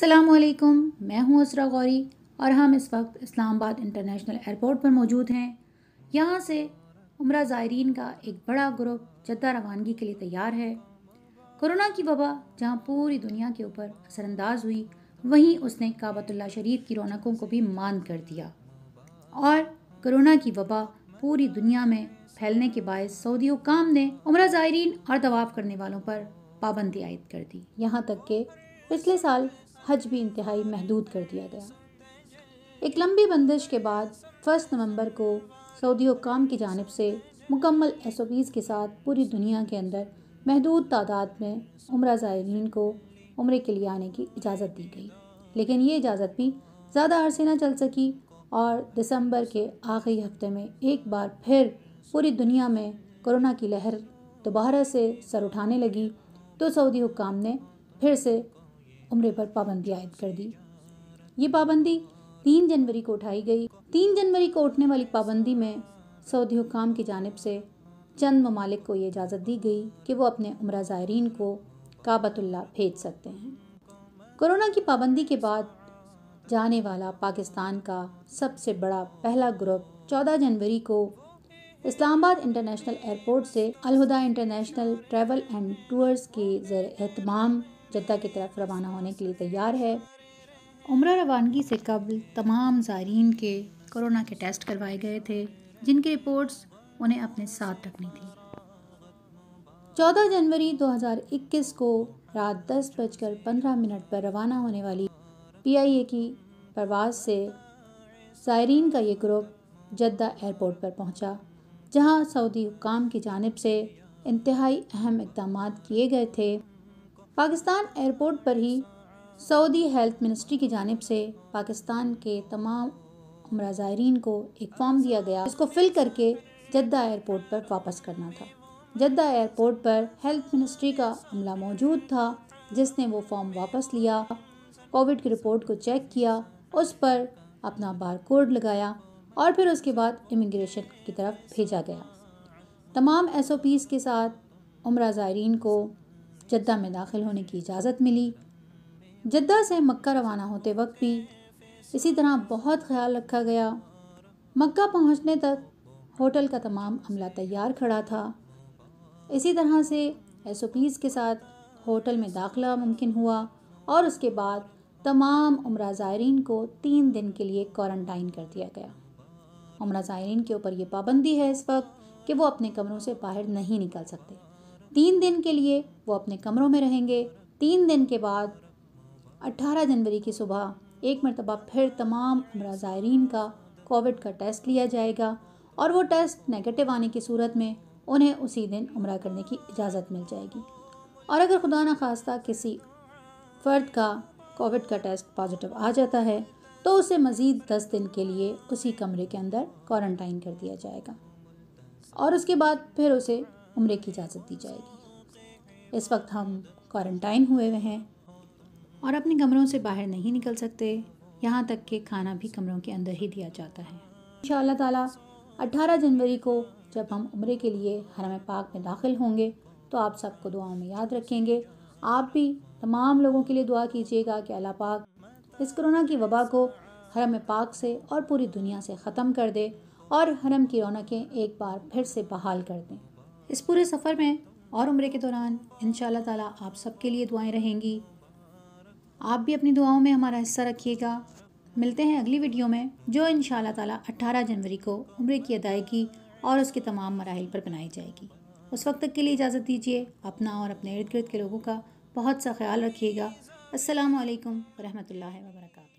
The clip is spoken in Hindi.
असलकुम मैं हूं उसरा गौरी और हम इस वक्त इस्लामाबाद इंटरनेशनल एयरपोर्ट पर मौजूद हैं यहाँ से उम्र ज़ायरीन का एक बड़ा ग्रुप जद्दा रवानगी के लिए तैयार है कोरोना की वबा जहाँ पूरी दुनिया के ऊपर असरानंदाज हुई वहीं उसने काबतुल्ला शरीफ की रौनकों को भी मान कर दिया और कोरोना की वबा पूरी दुनिया में फैलने के बायस सऊदी हुकाम ने उम्र ज़ायरीन और तवाफ़ करने वालों पर पाबंदी आयद कर दी यहाँ तक कि पिछले साल हज भी इंतहाई महदूद कर दिया गया एक लंबी बंदिश के बाद फर्स्ट नवंबर को सऊदी हुकाम की जानब से मुकम्मल एस ओ पीज़ के साथ पूरी दुनिया के अंदर महदूद तादाद में उम्र ज़ायरीन को उम्र के लिए आने की इजाज़त दी गई लेकिन ये इजाज़त भी ज़्यादा अरसे न चल सकी और दिसंबर के आखिरी हफ्ते में एक बार फिर पूरी दुनिया में कोरोना की लहर दोबारा से सर उठाने लगी तो सऊदी हुकाम ने फिर से उम्र पर पाबंदी आयद कर दी ये पाबंदी तीन जनवरी को उठाई गई तीन जनवरी को उठने वाली पाबंदी में सऊदी हुकाम की जानब से चंद ममालिक को ये इजाज़त दी गई कि वो अपने उम्र ज़ायरीन को काबतुल्ला भेज सकते हैं कोरोना की पाबंदी के बाद जाने वाला पाकिस्तान का सबसे बड़ा पहला ग्रुप 14 जनवरी को इस्लामाबाद इंटरनेशनल एयरपोर्ट से Alhuda international travel and tours के जर अहतमाम जद्दा की तरफ रवाना होने के लिए तैयार है उम्र रवानगी से कबल तमाम ज़ायरीन के कोरोना के टेस्ट करवाए गए थे जिनकी रिपोर्ट्स उन्हें अपने साथ रखनी थी 14 जनवरी 2021 को रात दस बजकर पंद्रह मिनट पर रवाना होने वाली पीआईए की परवाज से ज़ायरीन का ये ग्रुप जद्दा एयरपोर्ट पर पहुंचा, जहां सऊदी हुकाम की जानब से इंतहाई अहम इकदाम किए गए थे पाकिस्तान एयरपोर्ट पर ही सऊदी हेल्थ मिनिस्ट्री की जानब से पाकिस्तान के तमाम उमरा ज़ायरीन को एक फॉर्म दिया गया इसको फिल करके जद्दा एयरपोर्ट पर वापस करना था जद्दा एयरपोर्ट पर हेल्थ मिनिस्ट्री का अमला मौजूद था जिसने वो फॉर्म वापस लिया कोविड की रिपोर्ट को चेक किया उस पर अपना बार कोड लगाया और फिर उसके बाद इमिग्रेशन की तरफ भेजा गया तमाम एस के साथ उम्र ज़ायरीन को जद्दा में दाखिल होने की इजाज़त मिली जद्दा से मक्का रवाना होते वक्त भी इसी तरह बहुत ख्याल रखा गया मक्का पहुंचने तक होटल का तमाम अमला तैयार खड़ा था इसी तरह से एस के साथ होटल में दाखला मुमकिन हुआ और उसके बाद तमाम उम्र ज़ायरीन को तीन दिन के लिए क्वारंटाइन कर दिया गया उम्र ज़ायरीन के ऊपर ये पाबंदी है इस वक्त कि वो अपने कमरों से बाहर नहीं निकल सकते तीन दिन के लिए वो अपने कमरों में रहेंगे तीन दिन के बाद 18 जनवरी की सुबह एक मरतबा फिर तमाम उम्र ज़ायरीन का कोविड का टेस्ट लिया जाएगा और वो टेस्ट नेगेटिव आने की सूरत में उन्हें उसी दिन उम्र करने की इजाज़त मिल जाएगी और अगर खुदा न खास्ता किसी फर्द का कोविड का टेस्ट पॉजिटिव आ जाता है तो उसे मज़ीद दस दिन के लिए उसी कमरे के अंदर क्वारंटाइन कर दिया जाएगा और उसके बाद फिर उसे उम्र की इजाज़त दी जाएगी इस वक्त हम क्वारंटाइन हुए हुए हैं और अपने कमरों से बाहर नहीं निकल सकते यहाँ तक कि खाना भी कमरों के अंदर ही दिया जाता है इन ताला 18 जनवरी को जब हम उम्र के लिए हरम पाक में दाखिल होंगे तो आप सबको दुआओं में याद रखेंगे आप भी तमाम लोगों के लिए दुआ कीजिएगा कि अला पाक इस कोरोना की वबा को हरम पाक से और पूरी दुनिया से ख़त्म कर दे और हरम की रौनकें एक बार फिर से बहाल कर दें इस पूरे सफ़र में और उम्र के दौरान इन ताला आप सबके लिए दुआएं रहेंगी आप भी अपनी दुआओं में हमारा हिस्सा रखिएगा मिलते हैं अगली वीडियो में जो इन ताला 18 जनवरी को उम्र की अदायगी और उसके तमाम मराहल पर बनाई जाएगी उस वक्त तक के लिए इजाज़त दीजिए अपना और अपने इर्द गिर्द के लोगों का बहुत सा ख्याल रखिएगा असलकम वरहमल वर्का